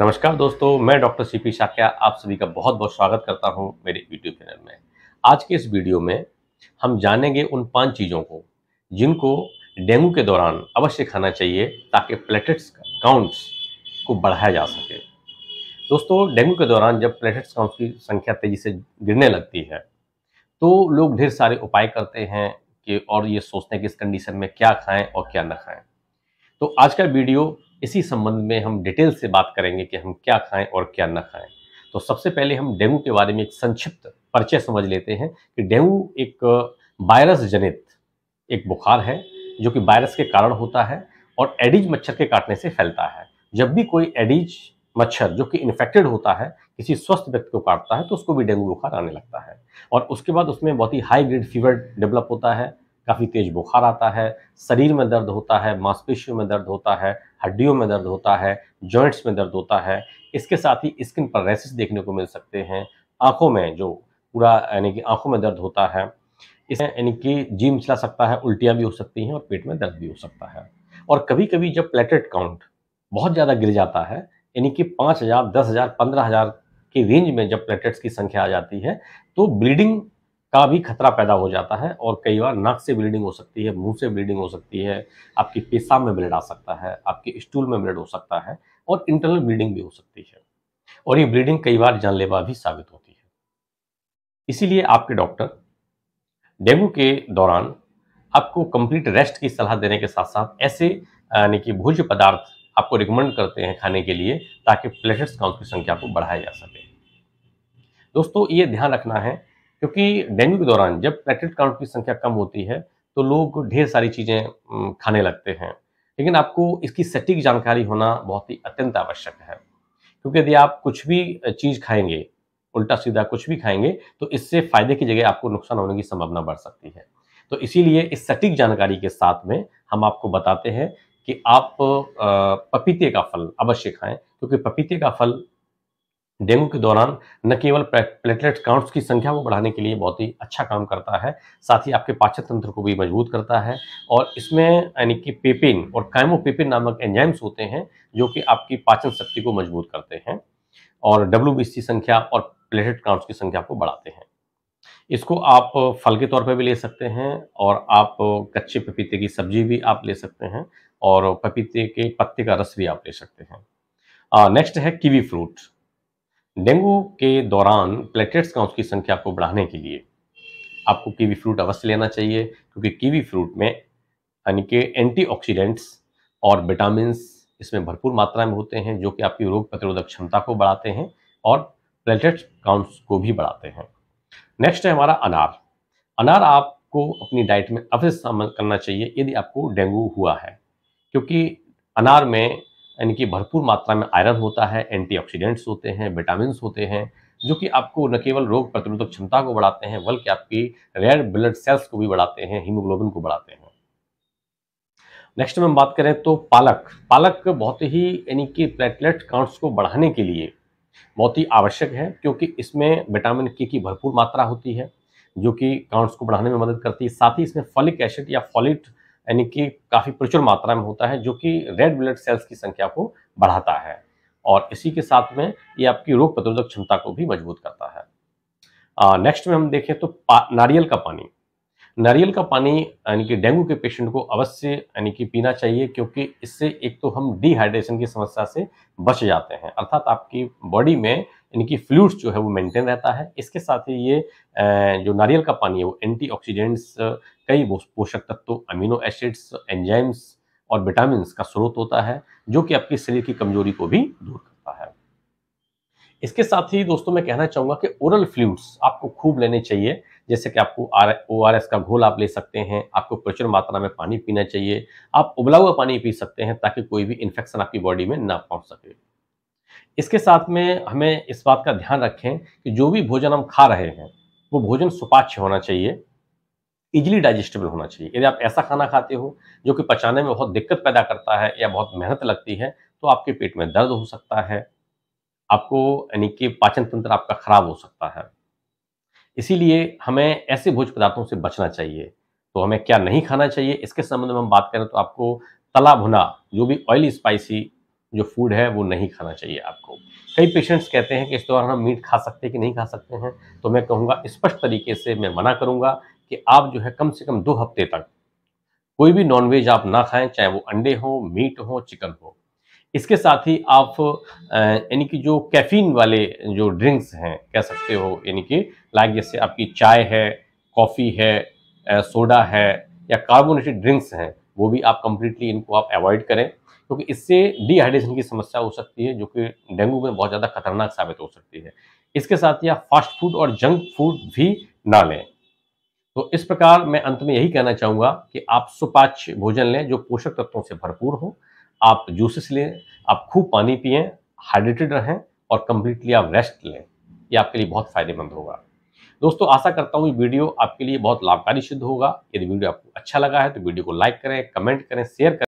नमस्कार दोस्तों मैं डॉक्टर सी पी शाक्या आप सभी का बहुत बहुत स्वागत करता हूं मेरे यूट्यूब चैनल में आज के इस वीडियो में हम जानेंगे उन पांच चीज़ों को जिनको डेंगू के दौरान अवश्य खाना चाहिए ताकि प्लेटेट्स काउंट्स को बढ़ाया जा सके दोस्तों डेंगू के दौरान जब प्लेटेट्स काउंट्स की संख्या तेज़ी से गिरने लगती है तो लोग ढेर सारे उपाय करते हैं कि और ये सोचते हैं कि इस कंडीशन में क्या खाएँ और क्या ना खाएँ तो आज का वीडियो इसी संबंध में हम डिटेल से बात करेंगे कि हम क्या खाएं और क्या न खाएं तो सबसे पहले हम डेंगू के बारे में एक संक्षिप्त परिचय समझ लेते हैं कि डेंगू एक वायरस जनित एक बुखार है जो कि वायरस के कारण होता है और एडिज मच्छर के काटने से फैलता है जब भी कोई एडिज मच्छर जो कि इन्फेक्टेड होता है किसी स्वस्थ व्यक्ति को काटता है तो उसको भी डेंगू बुखार आने लगता है और उसके बाद उसमें बहुत ही हाई ग्रेड फीवर डेवलप होता है काफ़ी तेज बुखार आता है शरीर में दर्द होता है मांसपेशियों में दर्द होता है हड्डियों में दर्द होता है जॉइंट्स में दर्द होता है इसके साथ ही स्किन पर रेसिस देखने को मिल सकते हैं आँखों में जो पूरा यानी कि आँखों में दर्द होता है इसमें यानी कि जी मिचला सकता है उल्टियाँ भी हो सकती हैं और पेट में दर्द भी हो सकता है और कभी कभी जब प्लेटेट काउंट बहुत ज़्यादा गिर जाता है यानी कि पाँच हज़ार दस हज़ार पंद्रह हज़ार के रेंज में जब प्लेटेट्स की संख्या आ जाती है तो ब्लीडिंग का भी खतरा पैदा हो जाता है और कई बार नाक से ब्लीडिंग हो सकती है मुंह से ब्लीडिंग हो सकती है आपकी पेशाब में ब्लड आ सकता है आपके स्टूल में ब्लड हो सकता है और इंटरनल ब्लीडिंग भी हो सकती है और ये ब्लीडिंग कई बार जानलेवा भी साबित होती है इसीलिए आपके डॉक्टर डेंगू के दौरान आपको कंप्लीट रेस्ट की सलाह देने के साथ साथ ऐसे यानी कि भोज्य पदार्थ आपको रिकमेंड करते हैं खाने के लिए ताकि प्लेटलेट्स काउंट की संख्या को बढ़ाया जा सके दोस्तों ये ध्यान रखना है क्योंकि डेंगू के दौरान जब प्लेटलेट काउंट की संख्या कम होती है तो लोग ढेर सारी चीज़ें खाने लगते हैं लेकिन आपको इसकी सटीक जानकारी होना बहुत ही अत्यंत आवश्यक है क्योंकि यदि आप कुछ भी चीज़ खाएंगे उल्टा सीधा कुछ भी खाएंगे तो इससे फायदे की जगह आपको नुकसान होने की संभावना बढ़ सकती है तो इसीलिए इस सटीक जानकारी के साथ में हम आपको बताते हैं कि आप पपीते का फल अवश्य खाएं क्योंकि पपीते का फल डेंगू के दौरान न केवल प्लेटलेट काउंट्स की संख्या को बढ़ाने के लिए बहुत ही अच्छा काम करता है साथ ही आपके पाचन तंत्र को भी मजबूत करता है और इसमें यानी कि पेपिन और पेपिन नामक एंजाइम्स होते हैं जो कि आपकी पाचन शक्ति को मजबूत करते हैं और डब्ल्यू संख्या और प्लेटलेट काउंट्स की संख्या को बढ़ाते हैं इसको आप फल के तौर पर भी ले सकते हैं और आप कच्चे पपीते की सब्जी भी आप ले सकते हैं और पपीते के पत्ते का रस भी आप ले सकते हैं नेक्स्ट है कीवी फ्रूट डेंगू के दौरान प्लेटलेट्स काउंट की संख्या को बढ़ाने के लिए आपको कीवी फ्रूट अवश्य लेना चाहिए क्योंकि कीवी फ्रूट में यानी कि एंटी और विटामिन इसमें भरपूर मात्रा में होते हैं जो कि आपकी रोग प्रतिरोधक क्षमता को बढ़ाते हैं और प्लेटलेट्स काउंट्स को भी बढ़ाते हैं नेक्स्ट है हमारा अनार अनार आपको अपनी डाइट में अवश्य शामिल करना चाहिए यदि आपको डेंगू हुआ है क्योंकि अनार में यानी कि भरपूर मात्रा में आयरन होता है एंटीऑक्सीडेंट्स होते हैं विटामिन होते हैं जो कि आपको न केवल रोग प्रतिरोधक क्षमता को बढ़ाते हैं बल्कि आपकी रेड ब्लड सेल्स को भी बढ़ाते हैं हीमोग्लोबिन को बढ़ाते हैं नेक्स्ट में हम बात करें तो पालक पालक बहुत ही यानी कि प्लेटलेट काउंट्स को बढ़ाने के लिए बहुत ही आवश्यक है क्योंकि इसमें विटामिन के की भरपूर मात्रा होती है जो कि काउंट्स को बढ़ाने में मदद करती है साथ ही इसमें फॉलिक एसिड या फॉलिट यानी कि काफ़ी प्रचुर मात्रा में होता है जो कि रेड ब्लड सेल्स की संख्या को बढ़ाता है और इसी के साथ में ये आपकी रोग प्रतिरोधक क्षमता को भी मजबूत करता है नेक्स्ट में हम देखें तो नारियल का पानी नारियल का पानी यानी कि डेंगू के पेशेंट को अवश्य यानी कि पीना चाहिए क्योंकि इससे एक तो हम डिहाइड्रेशन की समस्या से बच जाते हैं अर्थात आपकी बॉडी में इनकी फ्लूड्स जो है वो मेंटेन रहता है इसके साथ ही ये जो नारियल का पानी है वो एंटी कई पोषक तत्व अमीनो एसिड्स एंजाइम्स और विटामिन का स्रोत होता है जो कि आपके शरीर की कमजोरी को भी दूर करता है इसके साथ ही दोस्तों मैं कहना चाहूँगा कि ओरल फ्लूड्स आपको खूब लेने चाहिए जैसे कि आपको आर ओ आर एस का घोल आप ले सकते हैं आपको प्रचुर मात्रा में पानी पीना चाहिए आप उबला हुआ पानी पी सकते हैं ताकि कोई भी इन्फेक्शन आपकी बॉडी में ना पहुंच सके इसके साथ में हमें इस बात का ध्यान रखें कि जो भी भोजन हम खा रहे हैं वो भोजन सुपाच्य होना चाहिए इजिली डाइजेस्टेबल होना चाहिए यदि आप ऐसा खाना खाते हो जो कि पचाने में बहुत दिक्कत पैदा करता है या बहुत मेहनत लगती है तो आपके पेट में दर्द हो सकता है आपको यानी कि पाचन तंत्र आपका खराब हो सकता है इसीलिए हमें ऐसे भोज पदार्थों से बचना चाहिए तो हमें क्या नहीं खाना चाहिए इसके संबंध में हम बात करें तो आपको तला भुना जो भी ऑयली स्पाइसी जो फूड है वो नहीं खाना चाहिए आपको कई पेशेंट्स कहते हैं कि इस दौरान हम मीट खा सकते हैं कि नहीं खा सकते हैं तो मैं कहूँगा स्पष्ट तरीके से मैं मना करूँगा कि आप जो है कम से कम दो हफ्ते तक कोई भी नॉनवेज आप ना खाएं चाहे वो अंडे हो मीट हो चिकन हो इसके साथ ही आप यानी कि जो कैफीन वाले जो ड्रिंक्स हैं कह सकते हो यानी कि लाइक जैसे आपकी चाय है कॉफ़ी है सोडा है या कार्बोनेटेड ड्रिंक्स हैं वो भी आप कम्प्लीटली इनको आप अवॉइड करें क्योंकि इससे डिहाइड्रेशन की समस्या हो सकती है जो कि डेंगू में बहुत ज़्यादा खतरनाक साबित हो सकती है इसके साथ ही आप फास्ट फूड और जंक फूड भी ना लें तो इस प्रकार मैं अंत में यही कहना चाहूँगा कि आप सुपाच्य भोजन लें जो पोषक तत्वों से भरपूर हो आप जूसेस लें आप खूब पानी पिएँ हाइड्रेटेड रहें और कम्प्लीटली आप रेस्ट लें ये आपके लिए बहुत फ़ायदेमंद होगा दोस्तों आशा करता हूँ वीडियो आपके लिए बहुत लाभकारी सिद्ध होगा यदि वीडियो आपको अच्छा लगा है तो वीडियो को लाइक करें कमेंट करें शेयर करें